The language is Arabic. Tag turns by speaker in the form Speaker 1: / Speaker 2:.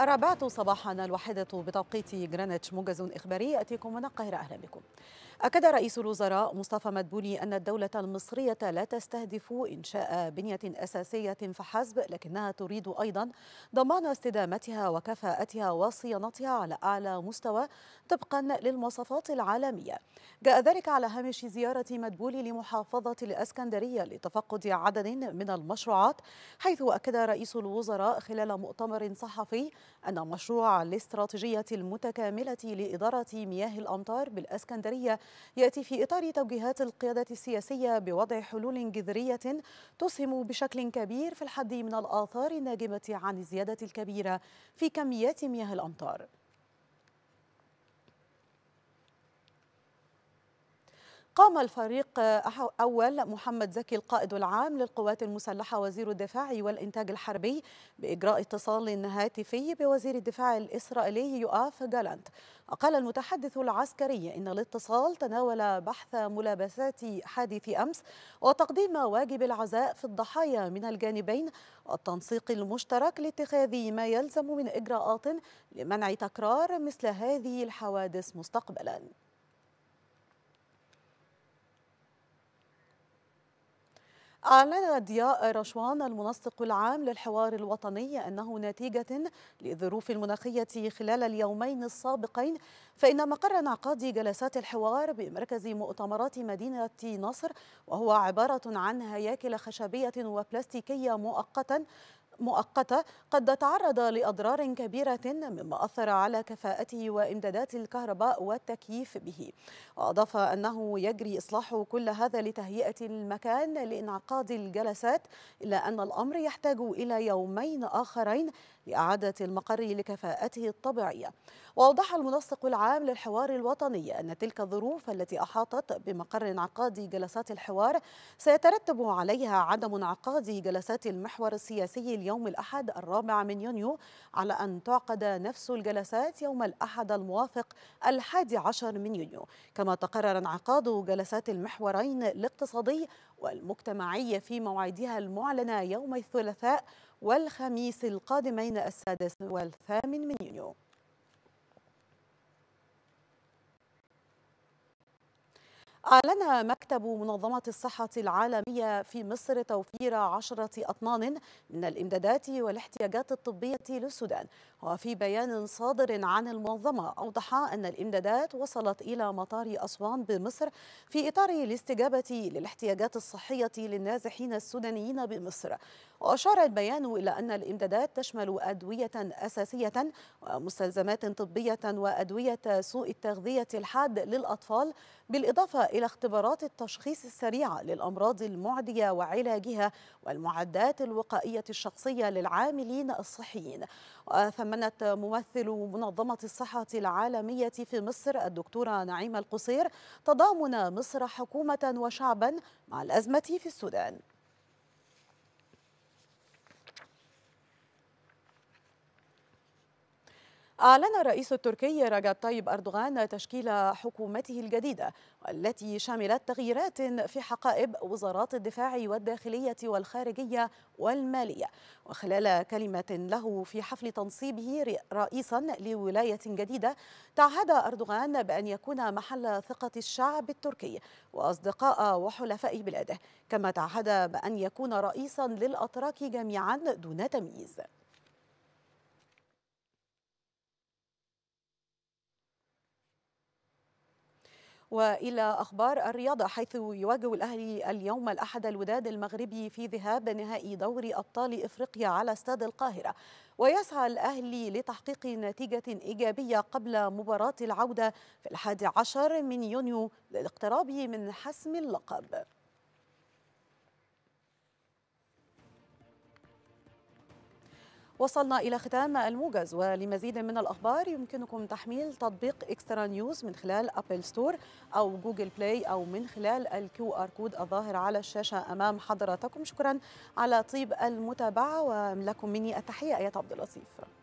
Speaker 1: الرابعة صباحا الواحدة بتوقيت جرانيتش موجز إخباري يأتيكم من القاهرة أهلا بكم أكد رئيس الوزراء مصطفى مدبولي أن الدولة المصرية لا تستهدف إنشاء بنية أساسية فحسب لكنها تريد أيضا ضمان استدامتها وكفاءتها وصيانتها على أعلى مستوى طبقا للمواصفات العالمية جاء ذلك على هامش زيارة مدبولي لمحافظة الأسكندرية لتفقد عدد من المشروعات حيث أكد رئيس الوزراء خلال مؤتمر صحفي أن مشروع الاستراتيجية المتكاملة لإدارة مياه الأمطار بالأسكندرية يأتي في إطار توجيهات القيادة السياسية بوضع حلول جذرية تسهم بشكل كبير في الحد من الآثار الناجمة عن الزيادة الكبيرة في كميات مياه الأمطار قام الفريق آه، أول محمد زكي القائد العام للقوات المسلحة وزير الدفاع والإنتاج الحربي بإجراء اتصال هاتفي بوزير الدفاع الإسرائيلي يؤاف جالانت وقال المتحدث العسكري إن الاتصال تناول بحث ملابسات حادث أمس وتقديم واجب العزاء في الضحايا من الجانبين والتنسيق المشترك لاتخاذ ما يلزم من إجراءات لمنع تكرار مثل هذه الحوادث مستقبلاً أعلن ضياء رشوان المنسق العام للحوار الوطني أنه نتيجة لظروف المناخية خلال اليومين السابقين فإن مقر انعقاد جلسات الحوار بمركز مؤتمرات مدينة نصر وهو عبارة عن هياكل خشبية وبلاستيكية مؤقتا مؤقتة قد تعرض لأضرار كبيرة مما أثر على كفاءته وإمدادات الكهرباء والتكييف به وأضاف أنه يجري إصلاح كل هذا لتهيئة المكان لإنعقاد الجلسات إلا أن الأمر يحتاج إلى يومين آخرين لإعادة المقر لكفاءته الطبيعية وأوضح المنسق العام للحوار الوطني أن تلك الظروف التي أحاطت بمقر انعقاد جلسات الحوار سيترتب عليها عدم انعقاد جلسات المحور السياسي اليوم الأحد الرابع من يونيو على أن تعقد نفس الجلسات يوم الأحد الموافق الحادي عشر من يونيو كما تقرر انعقاد جلسات المحورين الاقتصادي والمجتمعي في موعدها المعلنة يوم الثلاثاء والخميس القادمين السادس والثامن من يونيو أعلن مكتب منظمة الصحة العالمية في مصر توفير عشرة أطنان من الإمدادات والاحتياجات الطبية للسودان وفي بيان صادر عن المنظمة أوضح أن الإمدادات وصلت إلى مطار أسوان بمصر في إطار الاستجابة للاحتياجات الصحية للنازحين السودانيين بمصر وأشار البيان إلى أن الإمدادات تشمل أدوية أساسية ومستلزمات طبية وأدوية سوء التغذية الحاد للأطفال بالإضافة إلى اختبارات التشخيص السريعة للأمراض المعدية وعلاجها والمعدات الوقائية الشخصية للعاملين الصحيين وثمنت ممثل منظمة الصحة العالمية في مصر الدكتورة نعيمة القصير تضامن مصر حكومة وشعبا مع الأزمة في السودان أعلن الرئيس التركي رجب طيب أردوغان تشكيل حكومته الجديدة والتي شملت تغييرات في حقائب وزارات الدفاع والداخلية والخارجية والمالية وخلال كلمة له في حفل تنصيبه رئيسا لولاية جديدة تعهد أردوغان بأن يكون محل ثقة الشعب التركي وأصدقاء وحلفاء بلاده كما تعهد بأن يكون رئيسا للأتراك جميعا دون تمييز والى اخبار الرياضه حيث يواجه الاهلي اليوم الاحد الوداد المغربي في ذهاب نهائي دوري ابطال افريقيا على استاد القاهره ويسعى الاهلي لتحقيق نتيجه ايجابيه قبل مباراه العوده في الحادي عشر من يونيو للاقتراب من حسم اللقب وصلنا إلى ختام الموجز ولمزيد من الأخبار يمكنكم تحميل تطبيق إكسترا نيوز من خلال أبل ستور أو جوجل بلاي أو من خلال الكيو آر كود الظاهر على الشاشة أمام حضراتكم شكرا على طيب المتابعة ولكم مني التحية آية عبد اللطيف